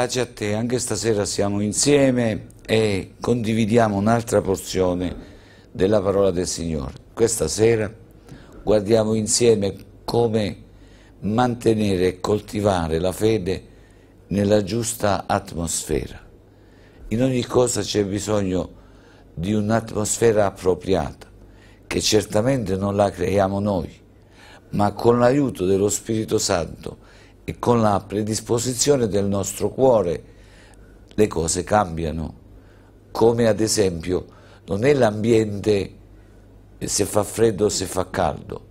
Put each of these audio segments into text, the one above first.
Pace a te, anche stasera siamo insieme e condividiamo un'altra porzione della parola del Signore. Questa sera guardiamo insieme come mantenere e coltivare la fede nella giusta atmosfera. In ogni cosa c'è bisogno di un'atmosfera appropriata, che certamente non la creiamo noi, ma con l'aiuto dello Spirito Santo e con la predisposizione del nostro cuore le cose cambiano, come ad esempio non è l'ambiente eh, se fa freddo o se fa caldo,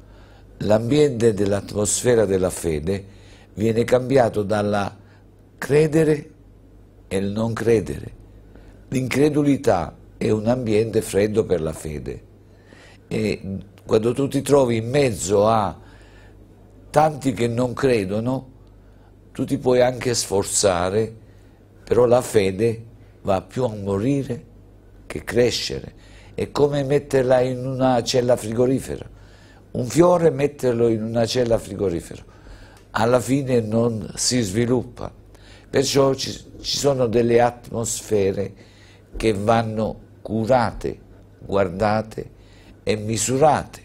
l'ambiente dell'atmosfera della fede viene cambiato dalla credere e il non credere. L'incredulità è un ambiente freddo per la fede e quando tu ti trovi in mezzo a tanti che non credono, tu ti puoi anche sforzare, però la fede va più a morire che crescere. È come metterla in una cella frigorifera. Un fiore metterlo in una cella frigorifera. Alla fine non si sviluppa. Perciò ci, ci sono delle atmosfere che vanno curate, guardate e misurate.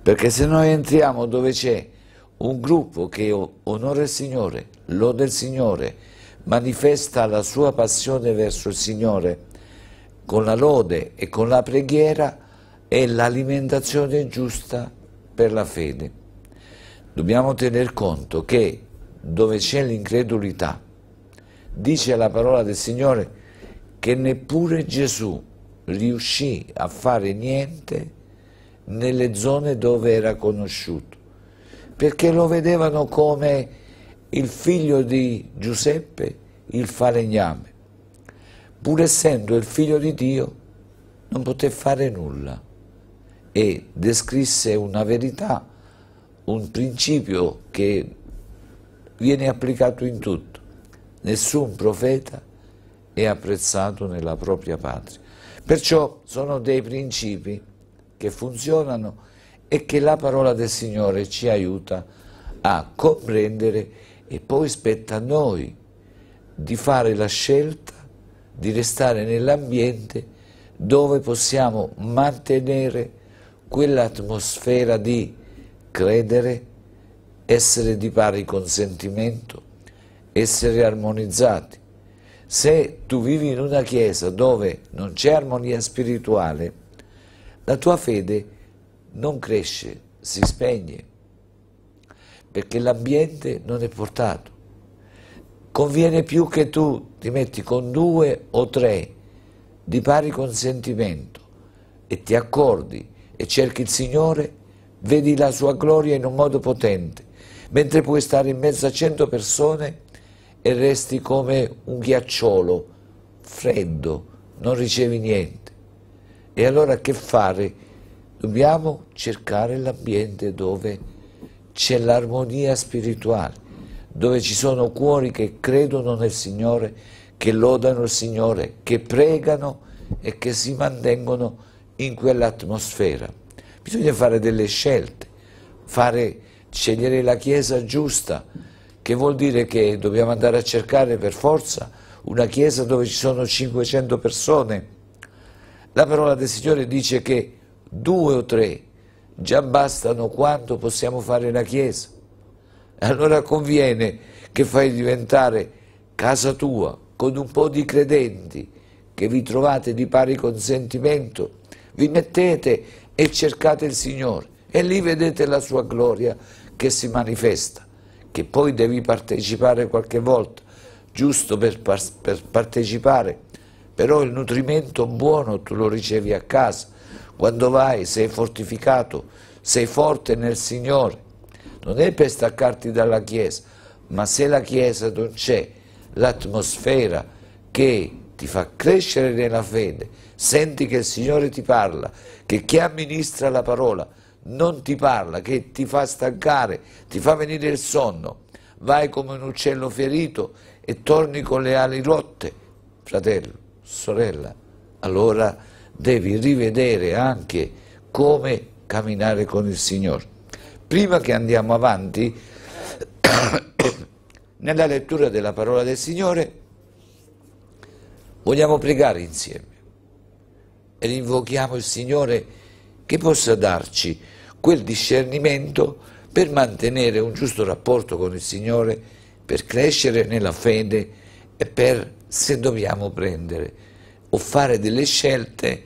Perché se noi entriamo dove c'è un gruppo che onora il Signore, lode il Signore, manifesta la sua passione verso il Signore con la lode e con la preghiera è l'alimentazione giusta per la fede. Dobbiamo tener conto che dove c'è l'incredulità, dice la parola del Signore che neppure Gesù riuscì a fare niente nelle zone dove era conosciuto, perché lo vedevano come il figlio di Giuseppe il falegname. Pur essendo il figlio di Dio, non poté fare nulla e descrisse una verità, un principio che viene applicato in tutto. Nessun profeta è apprezzato nella propria patria. Perciò sono dei principi che funzionano e che la parola del Signore ci aiuta a comprendere e poi spetta a noi di fare la scelta di restare nell'ambiente dove possiamo mantenere quell'atmosfera di credere, essere di pari consentimento, essere armonizzati. Se tu vivi in una chiesa dove non c'è armonia spirituale, la tua fede non cresce, si spegne perché l'ambiente non è portato. Conviene più che tu ti metti con due o tre di pari consentimento e ti accordi e cerchi il Signore, vedi la sua gloria in un modo potente, mentre puoi stare in mezzo a cento persone e resti come un ghiacciolo, freddo, non ricevi niente. E allora che fare? Dobbiamo cercare l'ambiente dove c'è l'armonia spirituale, dove ci sono cuori che credono nel Signore, che lodano il Signore, che pregano e che si mantengono in quell'atmosfera. Bisogna fare delle scelte, fare, scegliere la Chiesa giusta, che vuol dire che dobbiamo andare a cercare per forza una Chiesa dove ci sono 500 persone. La parola del Signore dice che due o tre già bastano quanto possiamo fare la Chiesa. Allora conviene che fai diventare casa tua con un po' di credenti che vi trovate di pari consentimento, vi mettete e cercate il Signore e lì vedete la sua gloria che si manifesta, che poi devi partecipare qualche volta, giusto per, par per partecipare, però il nutrimento buono tu lo ricevi a casa, quando vai sei fortificato, sei forte nel Signore. Non è per staccarti dalla Chiesa, ma se la Chiesa non c'è, l'atmosfera che ti fa crescere nella fede, senti che il Signore ti parla, che chi amministra la parola non ti parla, che ti fa staccare, ti fa venire il sonno, vai come un uccello ferito e torni con le ali rotte, fratello, sorella, allora devi rivedere anche come camminare con il Signore. Prima che andiamo avanti, nella lettura della parola del Signore, vogliamo pregare insieme e invochiamo il Signore che possa darci quel discernimento per mantenere un giusto rapporto con il Signore, per crescere nella fede e per, se dobbiamo prendere, o fare delle scelte,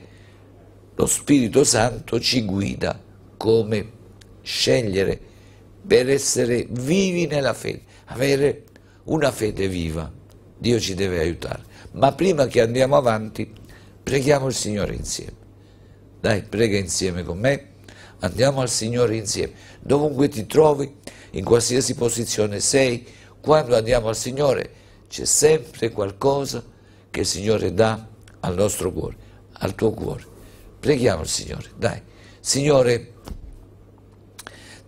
lo Spirito Santo ci guida come scegliere per essere vivi nella fede, avere una fede viva. Dio ci deve aiutare. Ma prima che andiamo avanti, preghiamo il Signore insieme. Dai, prega insieme con me, andiamo al Signore insieme. Dovunque ti trovi, in qualsiasi posizione sei, quando andiamo al Signore c'è sempre qualcosa che il Signore dà al nostro cuore, al tuo cuore. Preghiamo il Signore, dai. Signore,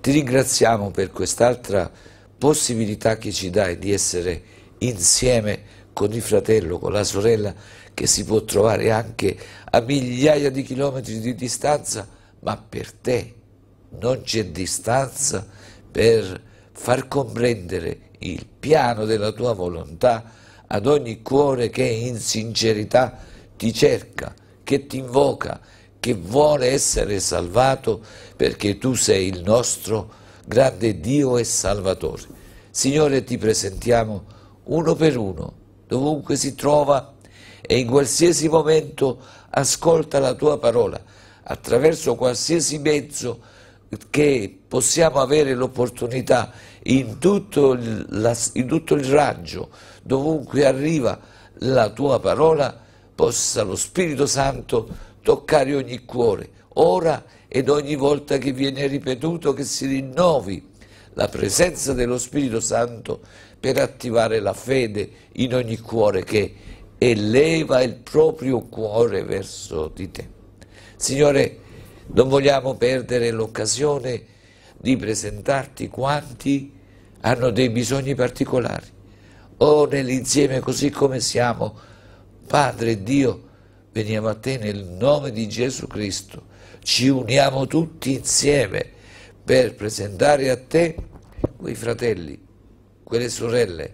ti ringraziamo per quest'altra possibilità che ci dai di essere insieme con il fratello, con la sorella che si può trovare anche a migliaia di chilometri di distanza, ma per te non c'è distanza per far comprendere il piano della tua volontà ad ogni cuore che in sincerità ti cerca, che ti invoca, che vuole essere salvato perché tu sei il nostro grande Dio e Salvatore. Signore, ti presentiamo uno per uno, dovunque si trova e in qualsiasi momento ascolta la tua parola, attraverso qualsiasi mezzo che possiamo avere l'opportunità in, in tutto il raggio, dovunque arriva la tua parola, possa lo Spirito Santo toccare ogni cuore, ora ed ogni volta che viene ripetuto che si rinnovi la presenza dello Spirito Santo per attivare la fede in ogni cuore che eleva il proprio cuore verso di te. Signore, non vogliamo perdere l'occasione di presentarti quanti hanno dei bisogni particolari o nell'insieme così come siamo Padre Dio, veniamo a te nel nome di Gesù Cristo, ci uniamo tutti insieme per presentare a te quei fratelli, quelle sorelle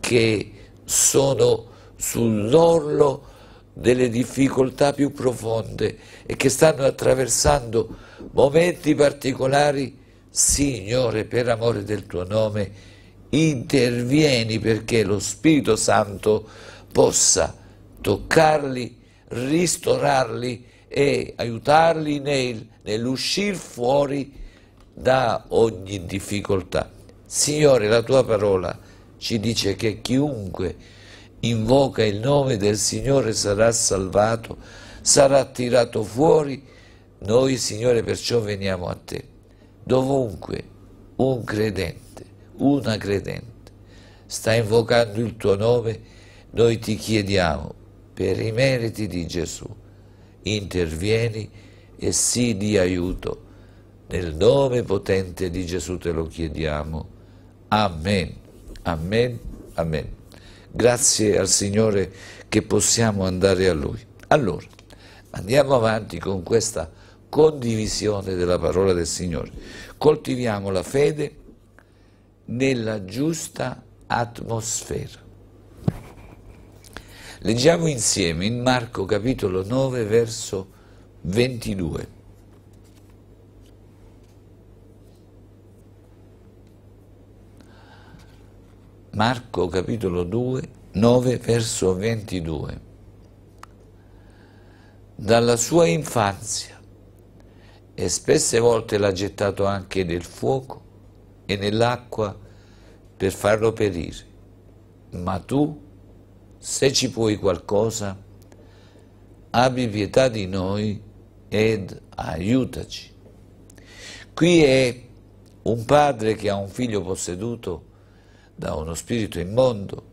che sono sull'orlo delle difficoltà più profonde e che stanno attraversando momenti particolari, Signore, per amore del tuo nome, intervieni perché lo Spirito Santo possa toccarli, ristorarli e aiutarli nel, nell'uscir fuori da ogni difficoltà. Signore, la tua parola ci dice che chiunque invoca il nome del Signore sarà salvato, sarà tirato fuori. Noi, Signore, perciò veniamo a te. Dovunque un credente, una credente, sta invocando il tuo nome, noi ti chiediamo, per i meriti di Gesù, intervieni e sii di aiuto. Nel nome potente di Gesù te lo chiediamo. Amen, amen, amen. Grazie al Signore che possiamo andare a Lui. Allora, andiamo avanti con questa condivisione della parola del Signore. Coltiviamo la fede nella giusta atmosfera. Leggiamo insieme in Marco capitolo 9 verso 22. Marco capitolo 2, 9 verso 22. Dalla sua infanzia e spesse volte l'ha gettato anche nel fuoco e nell'acqua per farlo perire. Ma tu se ci puoi qualcosa, abbi pietà di noi ed aiutaci. Qui è un padre che ha un figlio posseduto da uno spirito immondo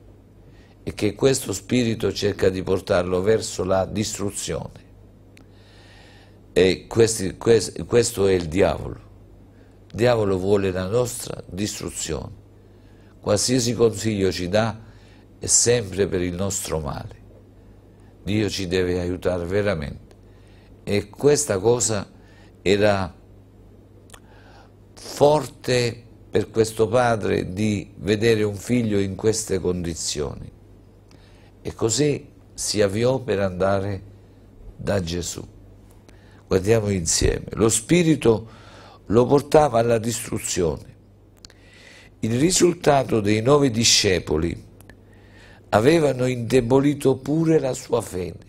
e che questo spirito cerca di portarlo verso la distruzione. E questi, quest, questo è il diavolo. Il diavolo vuole la nostra distruzione. Qualsiasi consiglio ci dà, e sempre per il nostro male. Dio ci deve aiutare veramente. E questa cosa era forte per questo padre di vedere un figlio in queste condizioni. E così si avviò per andare da Gesù. Guardiamo insieme. Lo spirito lo portava alla distruzione. Il risultato dei nove discepoli avevano indebolito pure la sua fede.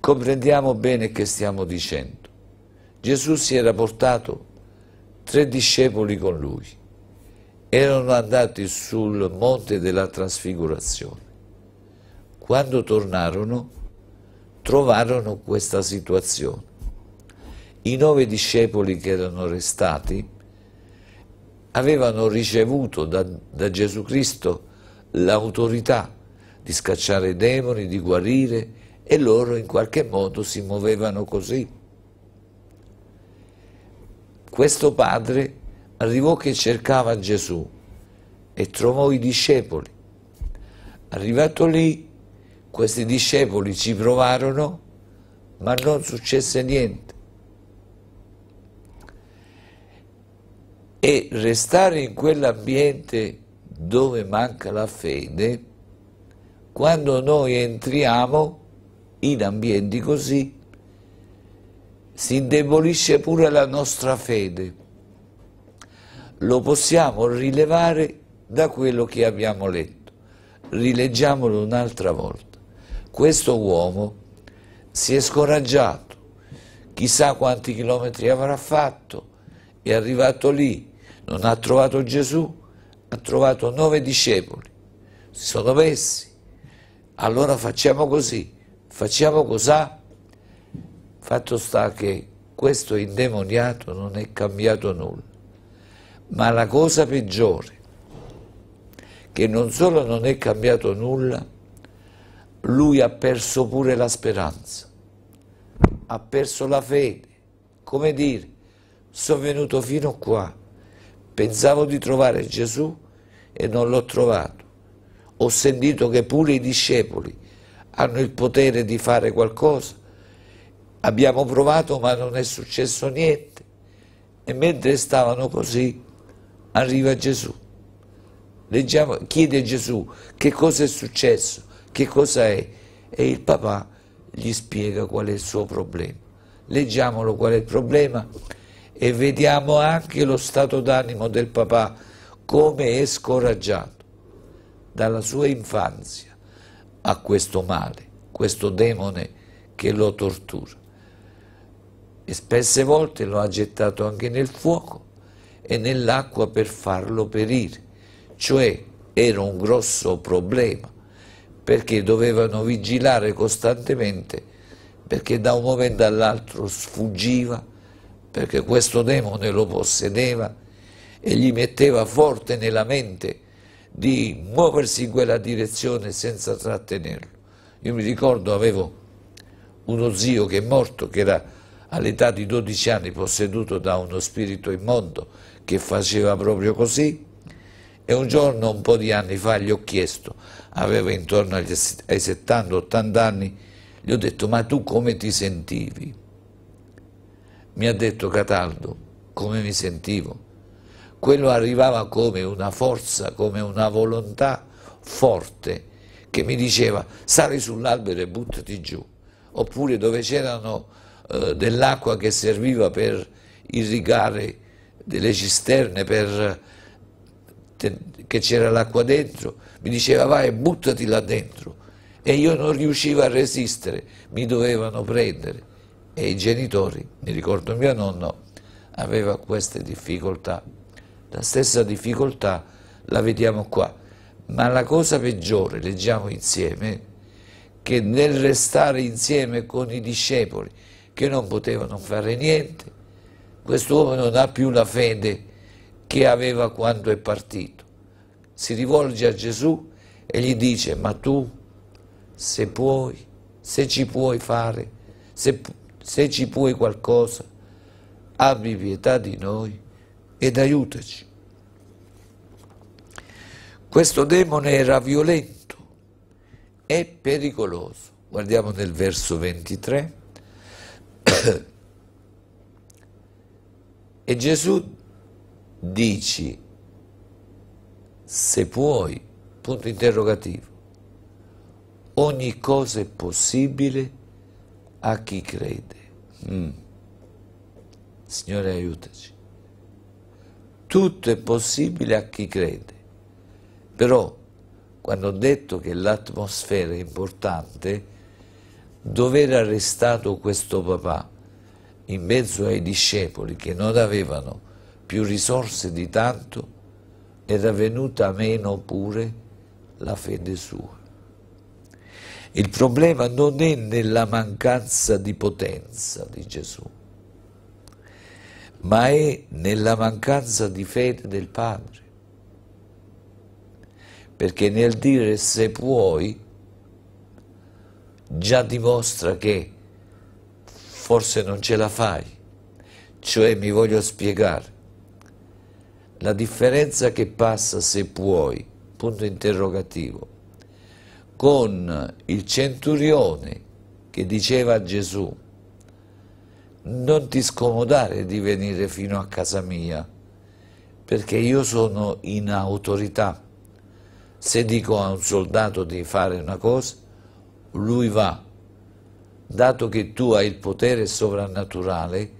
Comprendiamo bene che stiamo dicendo. Gesù si era portato tre discepoli con lui, erano andati sul monte della trasfigurazione. Quando tornarono trovarono questa situazione. I nove discepoli che erano restati avevano ricevuto da, da Gesù Cristo l'autorità di scacciare i demoni, di guarire e loro in qualche modo si muovevano così. Questo padre arrivò che cercava Gesù e trovò i discepoli. Arrivato lì, questi discepoli ci provarono, ma non successe niente. E restare in quell'ambiente dove manca la fede, quando noi entriamo in ambienti così, si indebolisce pure la nostra fede. Lo possiamo rilevare da quello che abbiamo letto. Rileggiamolo un'altra volta. Questo uomo si è scoraggiato, chissà quanti chilometri avrà fatto, è arrivato lì, non ha trovato Gesù, ha trovato nove discepoli, si sono messi, allora facciamo così, facciamo cos'ha? Fatto sta che questo indemoniato non è cambiato nulla, ma la cosa peggiore, che non solo non è cambiato nulla, lui ha perso pure la speranza, ha perso la fede, come dire, sono venuto fino qua, Pensavo di trovare Gesù e non l'ho trovato. Ho sentito che pure i discepoli hanno il potere di fare qualcosa. Abbiamo provato ma non è successo niente. E mentre stavano così arriva Gesù. Leggiamo, chiede Gesù che cosa è successo, che cosa è. E il papà gli spiega qual è il suo problema. Leggiamolo qual è il problema e vediamo anche lo stato d'animo del papà come è scoraggiato dalla sua infanzia a questo male, questo demone che lo tortura. E spesse volte lo ha gettato anche nel fuoco e nell'acqua per farlo perire, cioè era un grosso problema perché dovevano vigilare costantemente perché da un momento all'altro sfuggiva perché questo demone lo possedeva e gli metteva forte nella mente di muoversi in quella direzione senza trattenerlo. Io mi ricordo avevo uno zio che è morto, che era all'età di 12 anni posseduto da uno spirito immondo che faceva proprio così e un giorno, un po' di anni fa, gli ho chiesto, aveva intorno agli, ai 70-80 anni, gli ho detto ma tu come ti sentivi? Mi ha detto Cataldo come mi sentivo. Quello arrivava come una forza, come una volontà forte che mi diceva sali sull'albero e buttati giù. Oppure dove c'era eh, dell'acqua che serviva per irrigare delle cisterne, per, che c'era l'acqua dentro, mi diceva vai e buttati là dentro e io non riuscivo a resistere, mi dovevano prendere e i genitori, mi ricordo mio nonno, aveva queste difficoltà. La stessa difficoltà la vediamo qua, ma la cosa peggiore, leggiamo insieme, che nel restare insieme con i discepoli, che non potevano fare niente, quest'uomo non ha più la fede che aveva quando è partito. Si rivolge a Gesù e gli dice, ma tu, se puoi, se ci puoi fare, se se ci puoi qualcosa, abbi pietà di noi ed aiutaci. Questo demone era violento e pericoloso. Guardiamo nel verso 23. e Gesù dice, se puoi, punto interrogativo, ogni cosa è possibile a chi crede. Mm. Signore aiutaci. Tutto è possibile a chi crede, però quando ho detto che l'atmosfera è importante, dover arrestato questo papà in mezzo ai discepoli che non avevano più risorse di tanto, era venuta meno pure la fede sua. Il problema non è nella mancanza di potenza di Gesù, ma è nella mancanza di fede del Padre. Perché nel dire se puoi già dimostra che forse non ce la fai. Cioè mi voglio spiegare. La differenza che passa se puoi, punto interrogativo, con il centurione che diceva a Gesù non ti scomodare di venire fino a casa mia perché io sono in autorità se dico a un soldato di fare una cosa lui va dato che tu hai il potere sovrannaturale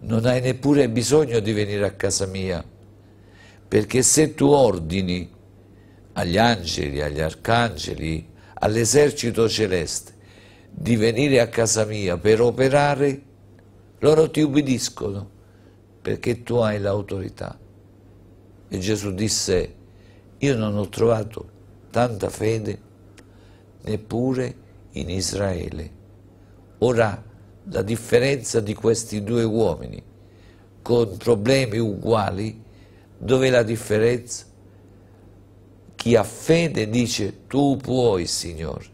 non hai neppure bisogno di venire a casa mia perché se tu ordini agli angeli, agli arcangeli, all'esercito celeste di venire a casa mia per operare, loro ti ubbidiscono perché tu hai l'autorità. E Gesù disse, io non ho trovato tanta fede neppure in Israele. Ora la differenza di questi due uomini con problemi uguali, dove la differenza? Chi ha fede dice tu puoi, Signore.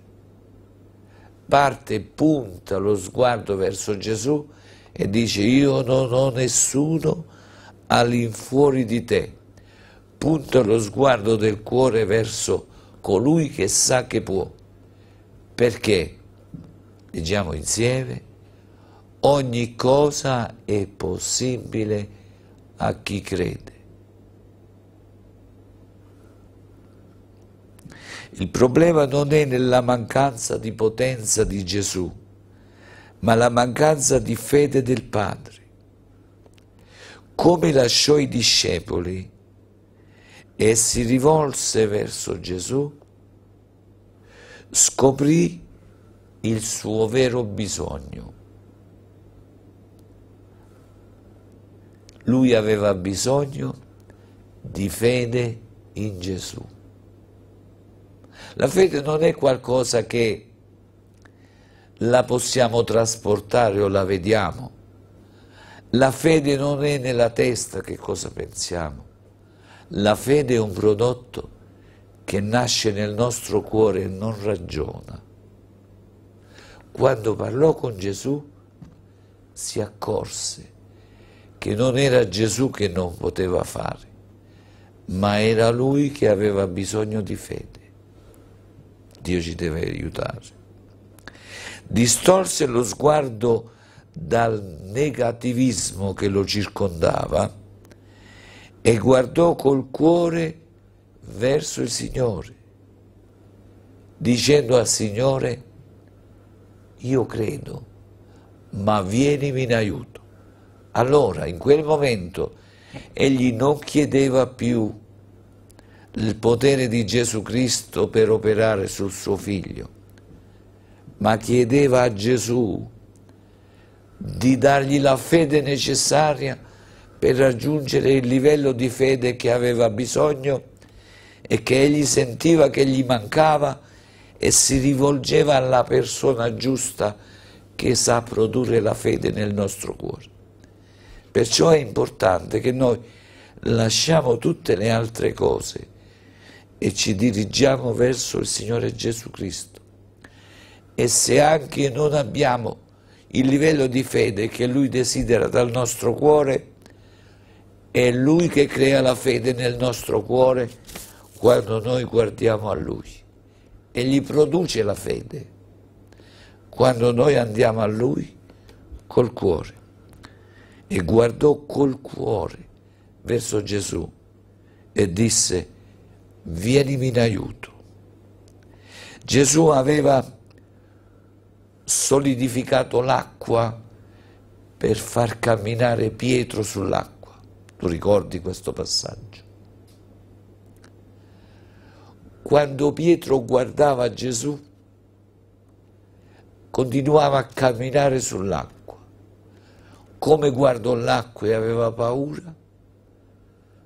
Parte e punta lo sguardo verso Gesù e dice io non ho nessuno all'infuori di te. Punta lo sguardo del cuore verso colui che sa che può. Perché, leggiamo insieme, ogni cosa è possibile a chi crede. Il problema non è nella mancanza di potenza di Gesù, ma la mancanza di fede del Padre. Come lasciò i discepoli e si rivolse verso Gesù, scoprì il suo vero bisogno. Lui aveva bisogno di fede in Gesù. La fede non è qualcosa che la possiamo trasportare o la vediamo. La fede non è nella testa che cosa pensiamo. La fede è un prodotto che nasce nel nostro cuore e non ragiona. Quando parlò con Gesù si accorse che non era Gesù che non poteva fare, ma era lui che aveva bisogno di fede. Dio ci deve aiutare. Distorse lo sguardo dal negativismo che lo circondava e guardò col cuore verso il Signore, dicendo al Signore, io credo, ma vienimi in aiuto. Allora, in quel momento, egli non chiedeva più il potere di Gesù Cristo per operare sul suo figlio, ma chiedeva a Gesù di dargli la fede necessaria per raggiungere il livello di fede che aveva bisogno e che egli sentiva che gli mancava e si rivolgeva alla persona giusta che sa produrre la fede nel nostro cuore. Perciò è importante che noi lasciamo tutte le altre cose e ci dirigiamo verso il Signore Gesù Cristo. E se anche non abbiamo il livello di fede che Lui desidera dal nostro cuore, è Lui che crea la fede nel nostro cuore quando noi guardiamo a Lui e gli produce la fede quando noi andiamo a Lui col cuore. E guardò col cuore verso Gesù e disse, vienimi in aiuto. Gesù aveva solidificato l'acqua per far camminare Pietro sull'acqua. Tu ricordi questo passaggio? Quando Pietro guardava Gesù, continuava a camminare sull'acqua. Come guardò l'acqua e aveva paura,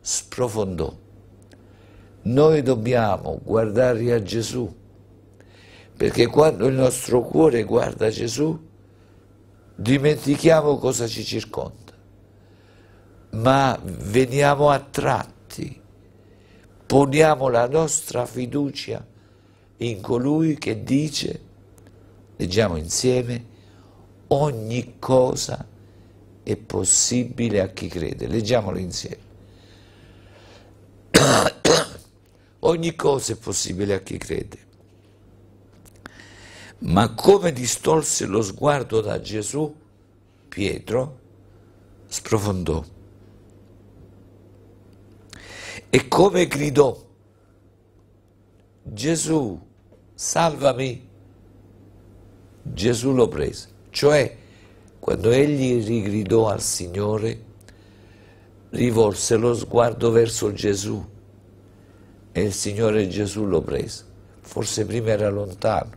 sprofondò. Noi dobbiamo guardare a Gesù, perché quando il nostro cuore guarda Gesù, dimentichiamo cosa ci circonda, ma veniamo attratti, poniamo la nostra fiducia in colui che dice, leggiamo insieme, ogni cosa è possibile a chi crede. Leggiamolo insieme. Ogni cosa è possibile a chi crede. Ma come distolse lo sguardo da Gesù, Pietro sprofondò. E come gridò, Gesù, salvami. Gesù lo prese. Cioè, quando egli rigridò al Signore, rivolse lo sguardo verso Gesù e il Signore Gesù lo prese. Forse prima era lontano,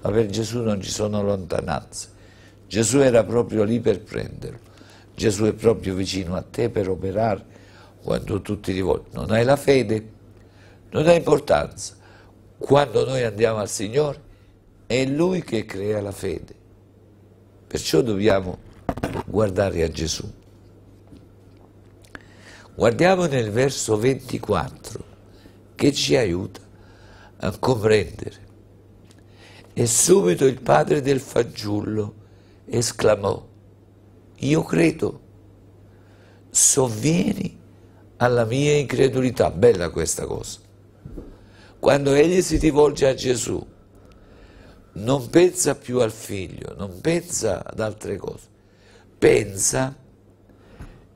ma per Gesù non ci sono lontananze. Gesù era proprio lì per prenderlo. Gesù è proprio vicino a te per operare quando tutti ti rivolgi. Non hai la fede, non ha importanza. Quando noi andiamo al Signore è Lui che crea la fede. Perciò dobbiamo guardare a Gesù. Guardiamo nel verso 24 che ci aiuta a comprendere. E subito il padre del fanciullo esclamò, io credo, sovvieni alla mia incredulità, bella questa cosa. Quando egli si rivolge a Gesù, non pensa più al figlio, non pensa ad altre cose, pensa,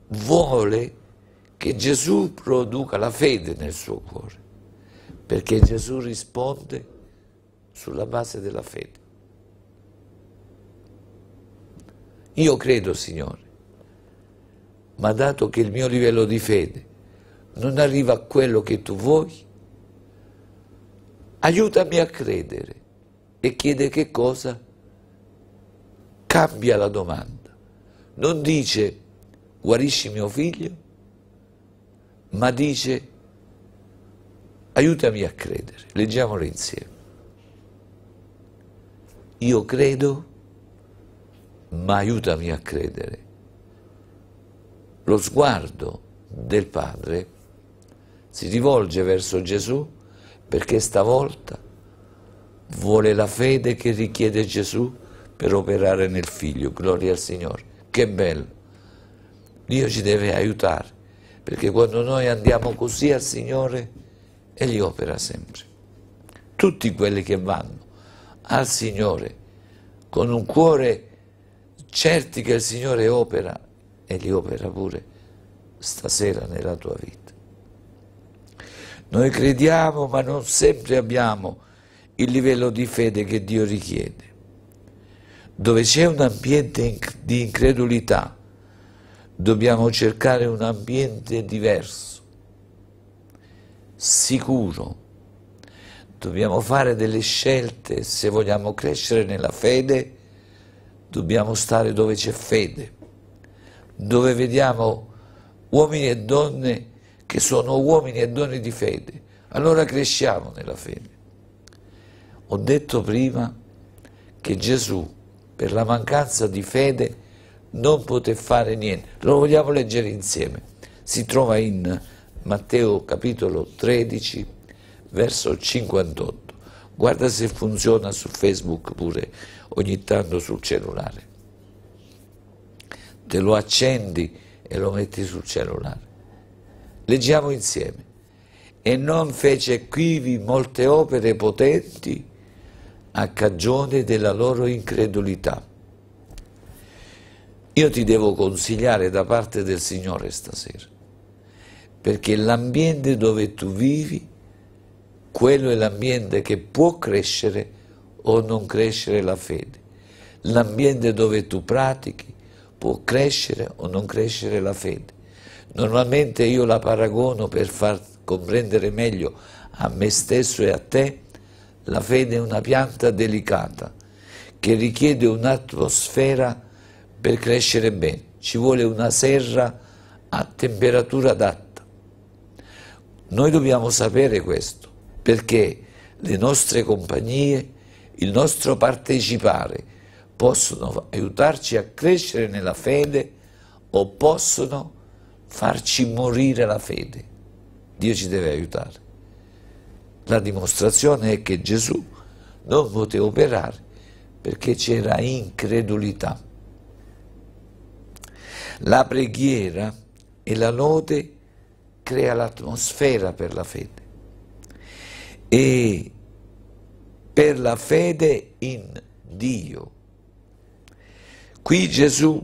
vuole che Gesù produca la fede nel suo cuore perché Gesù risponde sulla base della fede. Io credo, Signore, ma dato che il mio livello di fede non arriva a quello che tu vuoi, aiutami a credere. E chiede che cosa? Cambia la domanda. Non dice guarisci mio figlio, ma dice Aiutami a credere, leggiamolo insieme. Io credo, ma aiutami a credere. Lo sguardo del Padre si rivolge verso Gesù perché stavolta vuole la fede che richiede Gesù per operare nel Figlio. Gloria al Signore. Che bello. Dio ci deve aiutare perché quando noi andiamo così al Signore e li opera sempre. Tutti quelli che vanno al Signore con un cuore certi che il Signore opera e li opera pure stasera nella tua vita. Noi crediamo ma non sempre abbiamo il livello di fede che Dio richiede. Dove c'è un ambiente di incredulità, dobbiamo cercare un ambiente diverso sicuro. Dobbiamo fare delle scelte, se vogliamo crescere nella fede, dobbiamo stare dove c'è fede, dove vediamo uomini e donne che sono uomini e donne di fede, allora cresciamo nella fede. Ho detto prima che Gesù per la mancanza di fede non poté fare niente, lo vogliamo leggere insieme, si trova in Matteo capitolo 13, verso 58. Guarda se funziona su Facebook pure, ogni tanto sul cellulare. Te lo accendi e lo metti sul cellulare. Leggiamo insieme. E non fece quivi molte opere potenti a cagione della loro incredulità. Io ti devo consigliare da parte del Signore stasera perché l'ambiente dove tu vivi, quello è l'ambiente che può crescere o non crescere la fede. L'ambiente dove tu pratichi può crescere o non crescere la fede. Normalmente io la paragono per far comprendere meglio a me stesso e a te, la fede è una pianta delicata che richiede un'atmosfera per crescere bene, ci vuole una serra a temperatura adatta noi dobbiamo sapere questo, perché le nostre compagnie, il nostro partecipare possono aiutarci a crescere nella fede o possono farci morire la fede. Dio ci deve aiutare. La dimostrazione è che Gesù non poteva operare perché c'era incredulità. La preghiera e la lode crea l'atmosfera per la fede e per la fede in Dio. Qui Gesù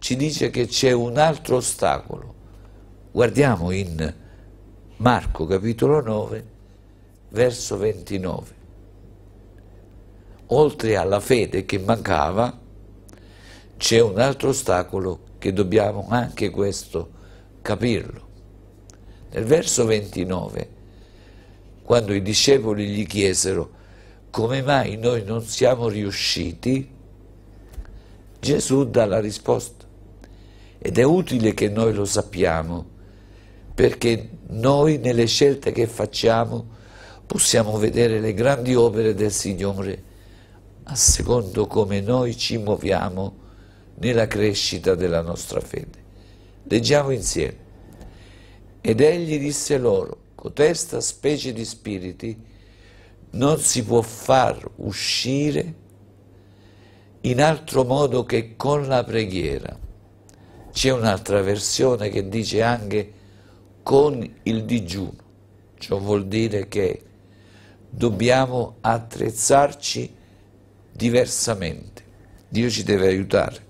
ci dice che c'è un altro ostacolo. Guardiamo in Marco capitolo 9, verso 29. Oltre alla fede che mancava, c'è un altro ostacolo che dobbiamo anche questo capirlo. Nel verso 29, quando i discepoli gli chiesero come mai noi non siamo riusciti, Gesù dà la risposta ed è utile che noi lo sappiamo perché noi nelle scelte che facciamo possiamo vedere le grandi opere del Signore a secondo come noi ci muoviamo nella crescita della nostra fede. Leggiamo insieme. Ed egli disse loro, cotesta specie di spiriti non si può far uscire in altro modo che con la preghiera. C'è un'altra versione che dice anche con il digiuno. Ciò vuol dire che dobbiamo attrezzarci diversamente. Dio ci deve aiutare.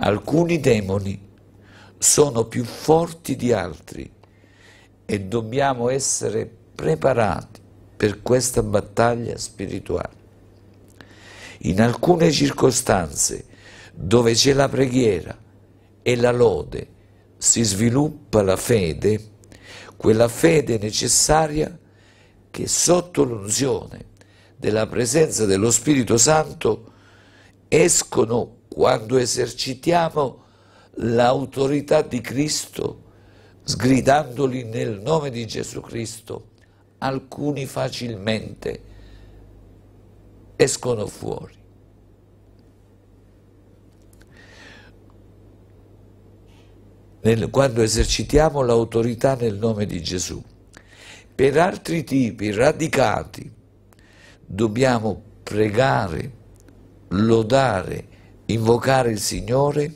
Alcuni demoni sono più forti di altri e dobbiamo essere preparati per questa battaglia spirituale. In alcune circostanze dove c'è la preghiera e la lode, si sviluppa la fede, quella fede necessaria che sotto l'unzione della presenza dello Spirito Santo escono quando esercitiamo l'autorità di Cristo, sgridandoli nel nome di Gesù Cristo, alcuni facilmente escono fuori. Nel, quando esercitiamo l'autorità nel nome di Gesù. Per altri tipi radicati dobbiamo pregare, lodare, invocare il Signore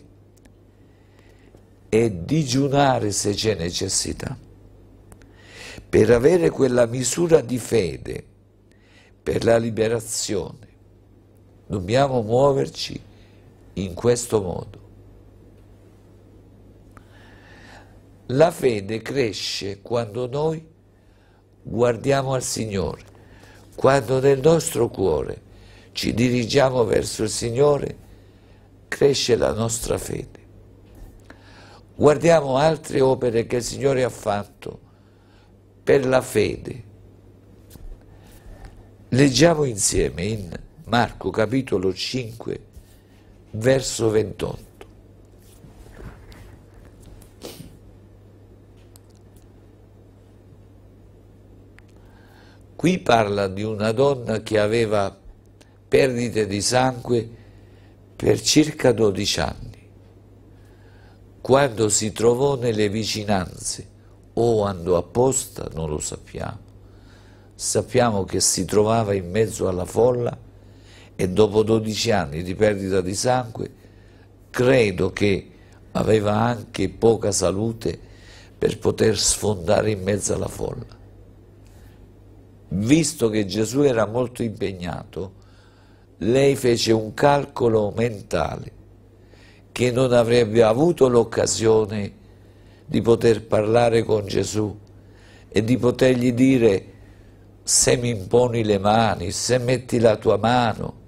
e digiunare se c'è necessità, per avere quella misura di fede per la liberazione. Dobbiamo muoverci in questo modo. La fede cresce quando noi guardiamo al Signore, quando nel nostro cuore ci dirigiamo verso il Signore cresce la nostra fede. Guardiamo altre opere che il Signore ha fatto per la fede. Leggiamo insieme in Marco capitolo 5, verso 28. Qui parla di una donna che aveva perdite di sangue per circa 12 anni. Quando si trovò nelle vicinanze o andò apposta, non lo sappiamo, sappiamo che si trovava in mezzo alla folla e dopo 12 anni di perdita di sangue credo che aveva anche poca salute per poter sfondare in mezzo alla folla. Visto che Gesù era molto impegnato, lei fece un calcolo mentale che non avrebbe avuto l'occasione di poter parlare con Gesù e di potergli dire se mi imponi le mani, se metti la tua mano,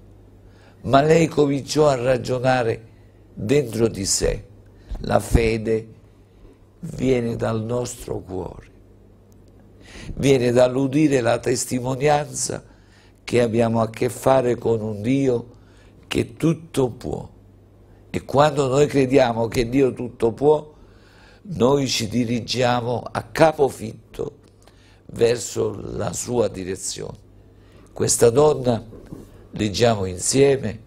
ma lei cominciò a ragionare dentro di sé. La fede viene dal nostro cuore, viene dall'udire la testimonianza che abbiamo a che fare con un Dio che tutto può. E quando noi crediamo che Dio tutto può, noi ci dirigiamo a capofitto verso la sua direzione. Questa donna, leggiamo insieme,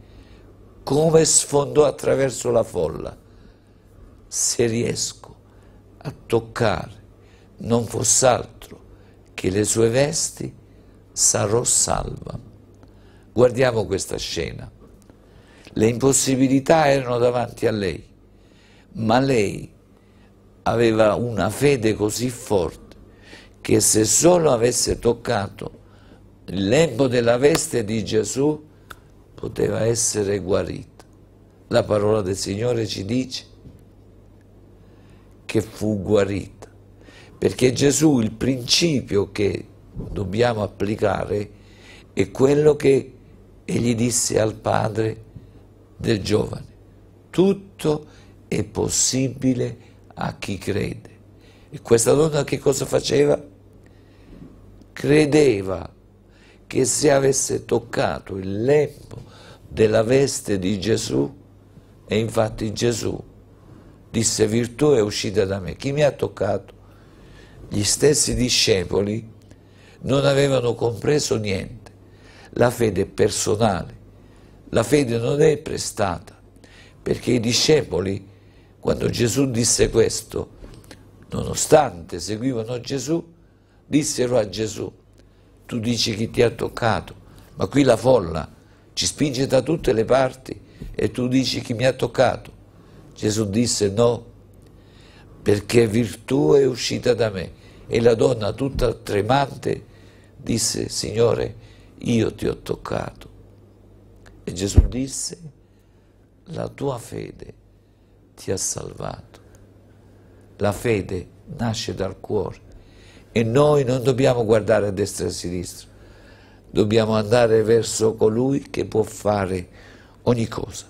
come sfondò attraverso la folla. Se riesco a toccare, non fosse altro che le sue vesti, sarò salva. Guardiamo questa scena. Le impossibilità erano davanti a lei, ma lei aveva una fede così forte che se solo avesse toccato il lembo della veste di Gesù poteva essere guarita. La parola del Signore ci dice che fu guarita, perché Gesù il principio che dobbiamo applicare è quello che egli disse al padre del giovane. Tutto è possibile a chi crede. E questa donna che cosa faceva? Credeva che se avesse toccato il lembo della veste di Gesù, e infatti Gesù disse virtù è uscita da me. Chi mi ha toccato? Gli stessi discepoli non avevano compreso niente. La fede è personale, la fede non è prestata, perché i discepoli, quando Gesù disse questo, nonostante seguivano Gesù, dissero a Gesù, tu dici chi ti ha toccato, ma qui la folla ci spinge da tutte le parti e tu dici chi mi ha toccato. Gesù disse no, perché virtù è uscita da me e la donna tutta tremante disse, Signore, io ti ho toccato. E Gesù disse, la tua fede ti ha salvato. La fede nasce dal cuore e noi non dobbiamo guardare a destra e a sinistra, dobbiamo andare verso colui che può fare ogni cosa.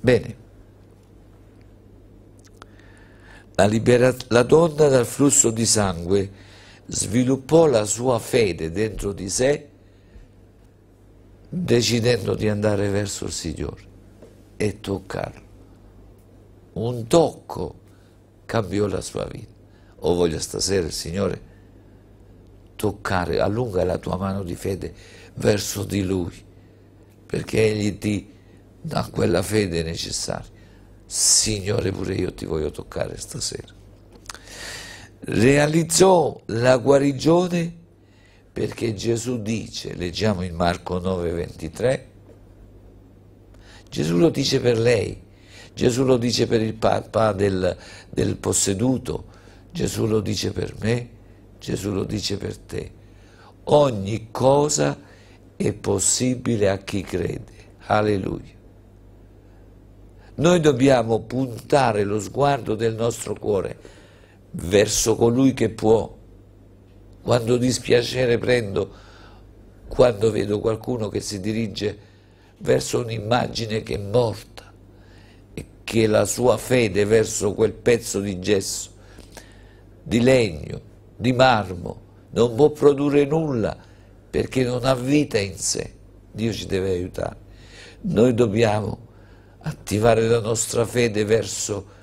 Bene. La, libera- la donna dal flusso di sangue sviluppò la sua fede dentro di sé decidendo di andare verso il Signore e toccarlo. Un tocco cambiò la sua vita. O oh, voglio stasera, Signore, toccare, allunga la tua mano di fede verso di Lui, perché Egli ti dà quella fede necessaria. Signore pure io ti voglio toccare stasera. Realizzò la guarigione perché Gesù dice, leggiamo in Marco 9:23, Gesù lo dice per lei, Gesù lo dice per il papà del, del posseduto, Gesù lo dice per me, Gesù lo dice per te. Ogni cosa è possibile a chi crede. Alleluia. Noi dobbiamo puntare lo sguardo del nostro cuore verso colui che può. Quando dispiacere prendo, quando vedo qualcuno che si dirige verso un'immagine che è morta e che la sua fede verso quel pezzo di gesso, di legno, di marmo, non può produrre nulla perché non ha vita in sé. Dio ci deve aiutare. Noi dobbiamo attivare la nostra fede verso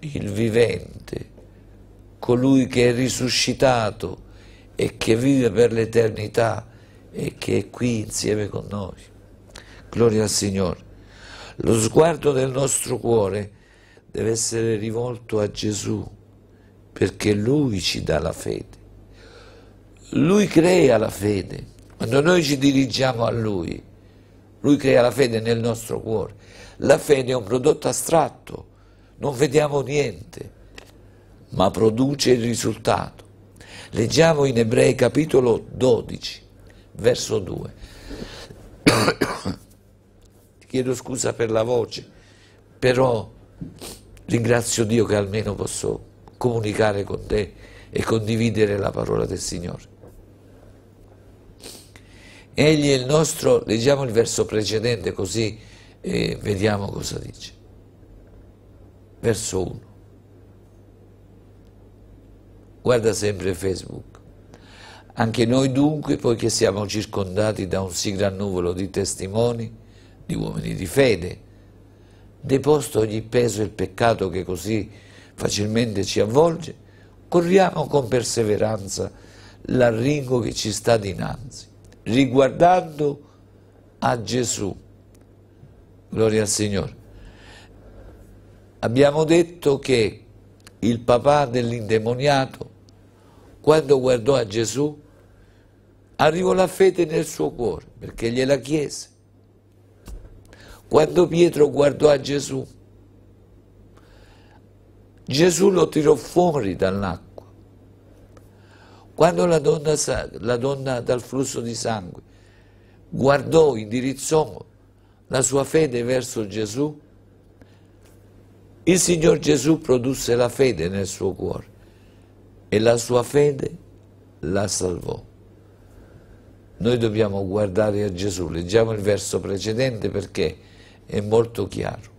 il vivente, colui che è risuscitato e che vive per l'eternità e che è qui insieme con noi. Gloria al Signore. Lo sguardo del nostro cuore deve essere rivolto a Gesù perché Lui ci dà la fede. Lui crea la fede. Quando noi ci dirigiamo a Lui, lui crea la fede nel nostro cuore. La fede è un prodotto astratto, non vediamo niente, ma produce il risultato. Leggiamo in Ebrei capitolo 12, verso 2. Ti chiedo scusa per la voce, però ringrazio Dio che almeno posso comunicare con te e condividere la parola del Signore. Egli è il nostro, leggiamo il verso precedente così eh, vediamo cosa dice. Verso 1. Guarda sempre Facebook. Anche noi dunque, poiché siamo circondati da un sì gran nuvolo di testimoni, di uomini di fede, deposto ogni peso e il peccato che così facilmente ci avvolge, corriamo con perseveranza l'arringo che ci sta dinanzi riguardando a Gesù. Gloria al Signore. Abbiamo detto che il papà dell'indemoniato, quando guardò a Gesù, arrivò la fede nel suo cuore, perché gliela chiese. Quando Pietro guardò a Gesù, Gesù lo tirò fuori dall'acqua quando la donna, la donna dal flusso di sangue guardò, indirizzò la sua fede verso Gesù, il Signor Gesù produsse la fede nel suo cuore e la sua fede la salvò. Noi dobbiamo guardare a Gesù, leggiamo il verso precedente perché è molto chiaro.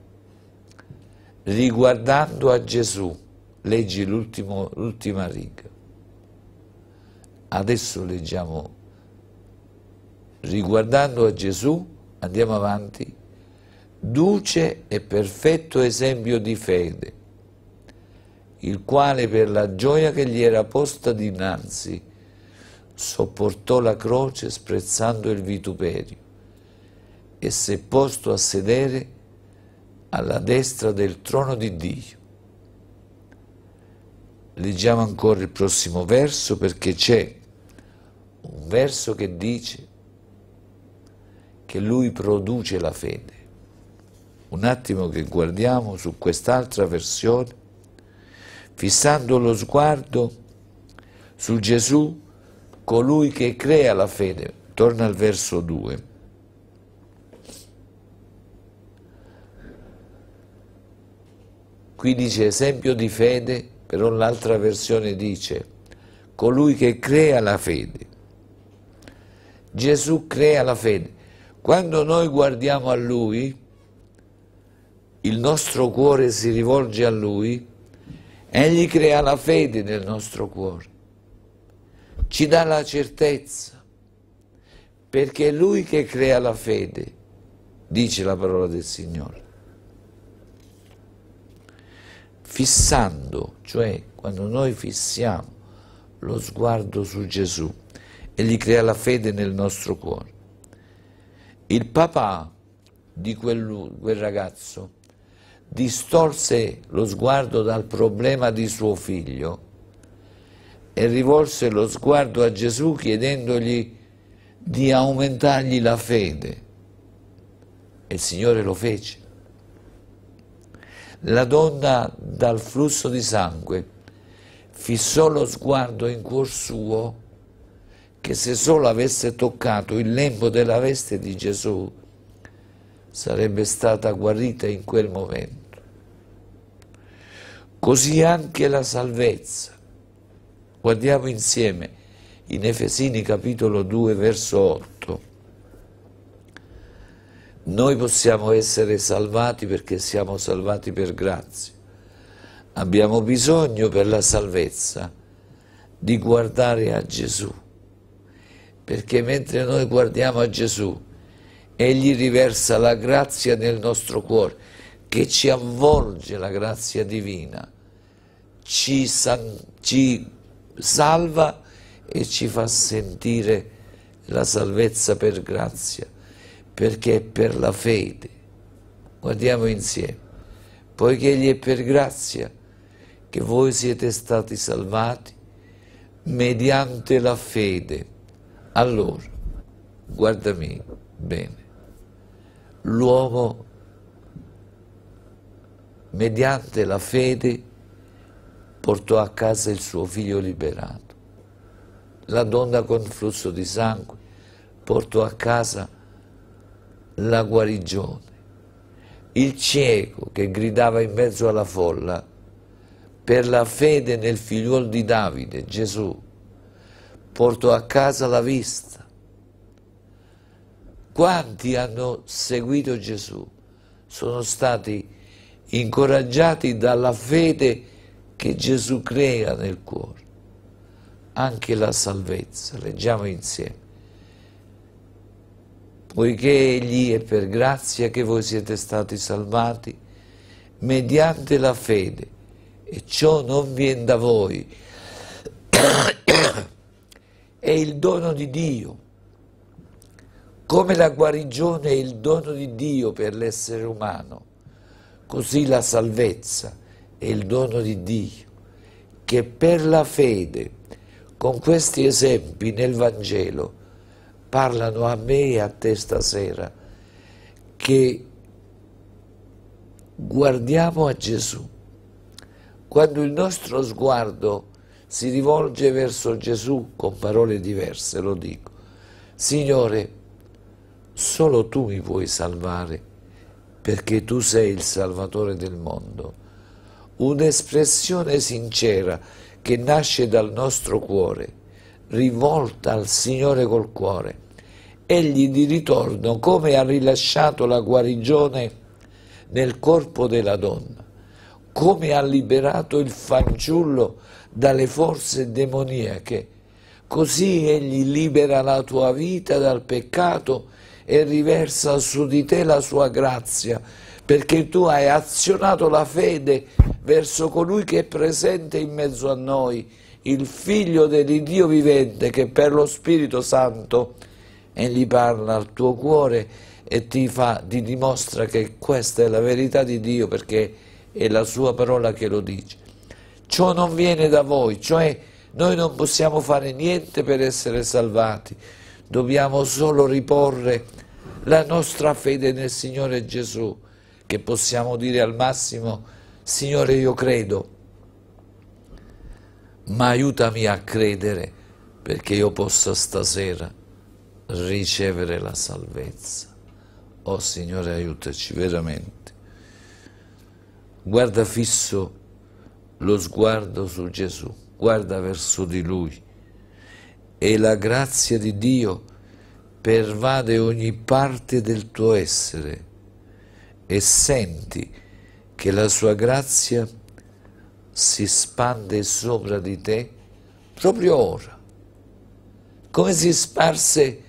Riguardando a Gesù, leggi l'ultima riga Adesso leggiamo, riguardando a Gesù, andiamo avanti, duce e perfetto esempio di fede, il quale per la gioia che gli era posta dinanzi sopportò la croce sprezzando il vituperio e si è posto a sedere alla destra del trono di Dio. Leggiamo ancora il prossimo verso perché c'è un verso che dice che lui produce la fede. Un attimo che guardiamo su quest'altra versione, fissando lo sguardo su Gesù, colui che crea la fede. Torna al verso 2. Qui dice esempio di fede però l'altra versione dice colui che crea la fede. Gesù crea la fede. Quando noi guardiamo a Lui, il nostro cuore si rivolge a Lui, Egli crea la fede nel nostro cuore, ci dà la certezza, perché è Lui che crea la fede, dice la parola del Signore fissando, cioè quando noi fissiamo lo sguardo su Gesù, egli crea la fede nel nostro cuore. Il papà di quel, quel ragazzo distorse lo sguardo dal problema di suo figlio e rivolse lo sguardo a Gesù chiedendogli di aumentargli la fede. E il Signore lo fece. La donna dal flusso di sangue fissò lo sguardo in cuor suo che se solo avesse toccato il lembo della veste di Gesù sarebbe stata guarita in quel momento. Così anche la salvezza. Guardiamo insieme in Efesini capitolo 2 verso 8. Noi possiamo essere salvati perché siamo salvati per grazia. Abbiamo bisogno per la salvezza di guardare a Gesù, perché mentre noi guardiamo a Gesù, Egli riversa la grazia nel nostro cuore, che ci avvolge la grazia divina, ci, ci salva e ci fa sentire la salvezza per grazia perché è per la fede. Guardiamo insieme. Poiché egli è per grazia che voi siete stati salvati mediante la fede. Allora, guardami bene, l'uomo mediante la fede portò a casa il suo figlio liberato. La donna con flusso di sangue portò a casa il la guarigione. Il cieco che gridava in mezzo alla folla per la fede nel figliuolo di Davide, Gesù, portò a casa la vista. Quanti hanno seguito Gesù sono stati incoraggiati dalla fede che Gesù crea nel cuore, anche la salvezza. Leggiamo insieme poiché Egli è per grazia che voi siete stati salvati mediante la fede, e ciò non viene da voi, è il dono di Dio, come la guarigione è il dono di Dio per l'essere umano, così la salvezza è il dono di Dio, che per la fede, con questi esempi nel Vangelo, parlano a me e a te stasera, che guardiamo a Gesù. Quando il nostro sguardo si rivolge verso Gesù con parole diverse, lo dico, Signore, solo tu mi puoi salvare, perché tu sei il Salvatore del mondo. Un'espressione sincera che nasce dal nostro cuore rivolta al Signore col cuore, egli di ritorno come ha rilasciato la guarigione nel corpo della donna, come ha liberato il fanciullo dalle forze demoniache, così egli libera la tua vita dal peccato e riversa su di te la sua grazia, perché tu hai azionato la fede verso colui che è presente in mezzo a noi, il figlio dell'Iddio vivente che per lo Spirito Santo egli parla al tuo cuore e ti, fa, ti dimostra che questa è la verità di Dio perché è la sua parola che lo dice. Ciò non viene da voi, cioè noi non possiamo fare niente per essere salvati, dobbiamo solo riporre la nostra fede nel Signore Gesù, che possiamo dire al massimo, Signore io credo, ma aiutami a credere perché io possa stasera ricevere la salvezza. Oh Signore, aiutaci veramente. Guarda fisso lo sguardo su Gesù, guarda verso di Lui e la grazia di Dio pervade ogni parte del tuo essere e senti che la sua grazia pervade si spande sopra di te proprio ora, come si sparse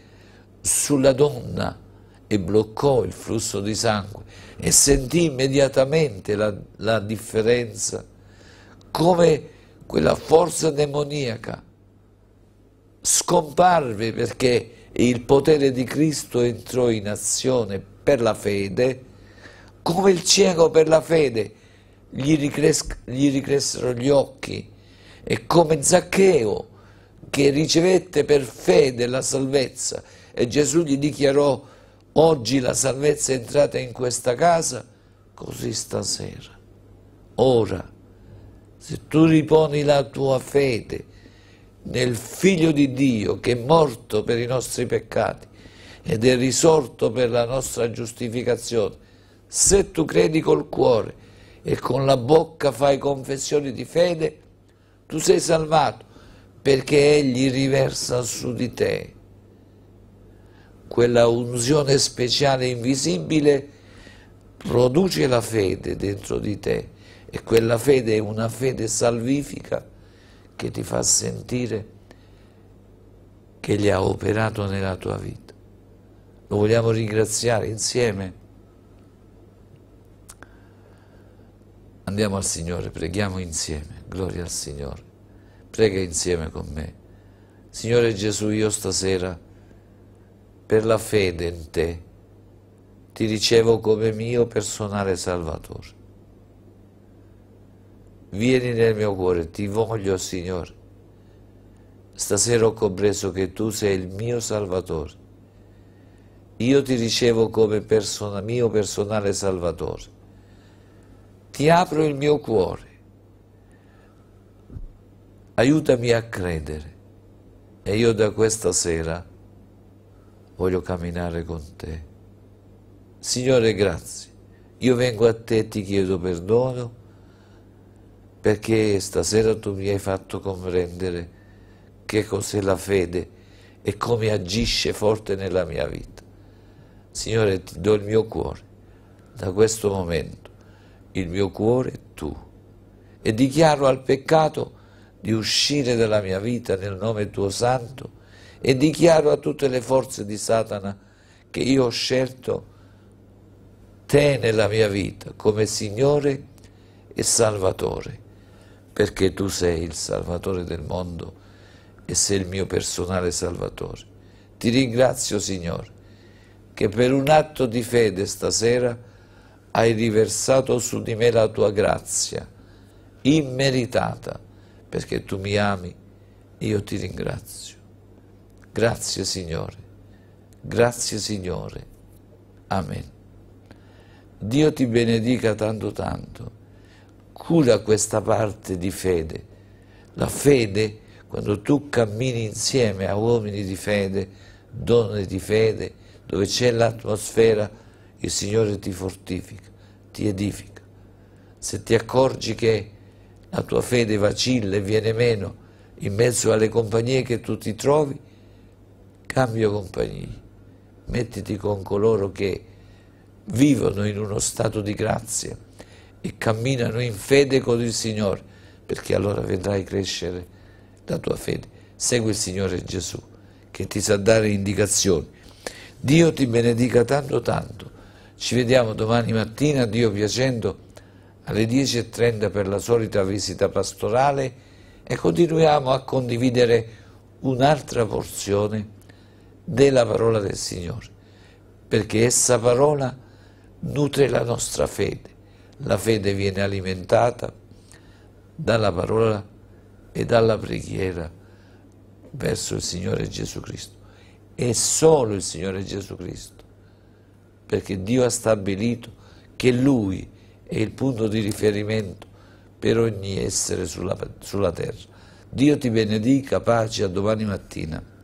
sulla donna e bloccò il flusso di sangue e sentì immediatamente la, la differenza, come quella forza demoniaca scomparve perché il potere di Cristo entrò in azione per la fede, come il cieco per la fede gli, ricres- gli ricrescero gli occhi e come Zaccheo che ricevette per fede la salvezza e Gesù gli dichiarò oggi la salvezza è entrata in questa casa, così stasera, ora, se tu riponi la tua fede nel Figlio di Dio che è morto per i nostri peccati ed è risorto per la nostra giustificazione, se tu credi col cuore, e con la bocca fai confessione di fede, tu sei salvato perché Egli riversa su di te quella unzione speciale invisibile produce la fede dentro di te e quella fede è una fede salvifica che ti fa sentire che gli ha operato nella tua vita. Lo vogliamo ringraziare insieme. Andiamo al Signore, preghiamo insieme, gloria al Signore. Prega insieme con me. Signore Gesù, io stasera, per la fede in te, ti ricevo come mio personale Salvatore. Vieni nel mio cuore, ti voglio, Signore. Stasera ho compreso che tu sei il mio Salvatore. Io ti ricevo come persona, mio personale Salvatore ti apro il mio cuore, aiutami a credere e io da questa sera voglio camminare con te. Signore, grazie, io vengo a te e ti chiedo perdono perché stasera tu mi hai fatto comprendere che cos'è la fede e come agisce forte nella mia vita. Signore, ti do il mio cuore da questo momento il mio cuore tu e dichiaro al peccato di uscire dalla mia vita nel nome tuo santo e dichiaro a tutte le forze di Satana che io ho scelto te nella mia vita come Signore e Salvatore, perché tu sei il Salvatore del mondo e sei il mio personale Salvatore. Ti ringrazio Signore che per un atto di fede stasera hai riversato su di me la tua grazia, immeritata, perché tu mi ami, io ti ringrazio. Grazie Signore, grazie Signore. Amen. Dio ti benedica tanto tanto, cura questa parte di fede. La fede, quando tu cammini insieme a uomini di fede, donne di fede, dove c'è l'atmosfera il Signore ti fortifica, ti edifica. Se ti accorgi che la tua fede vacilla e viene meno in mezzo alle compagnie che tu ti trovi, cambia compagnia, mettiti con coloro che vivono in uno stato di grazia e camminano in fede con il Signore, perché allora vedrai crescere la tua fede. Segui il Signore Gesù che ti sa dare indicazioni. Dio ti benedica tanto tanto ci vediamo domani mattina, Dio piacendo, alle 10.30 per la solita visita pastorale e continuiamo a condividere un'altra porzione della parola del Signore, perché essa parola nutre la nostra fede. La fede viene alimentata dalla parola e dalla preghiera verso il Signore Gesù Cristo. E solo il Signore Gesù Cristo perché Dio ha stabilito che Lui è il punto di riferimento per ogni essere sulla, sulla terra. Dio ti benedica, pace, a domani mattina.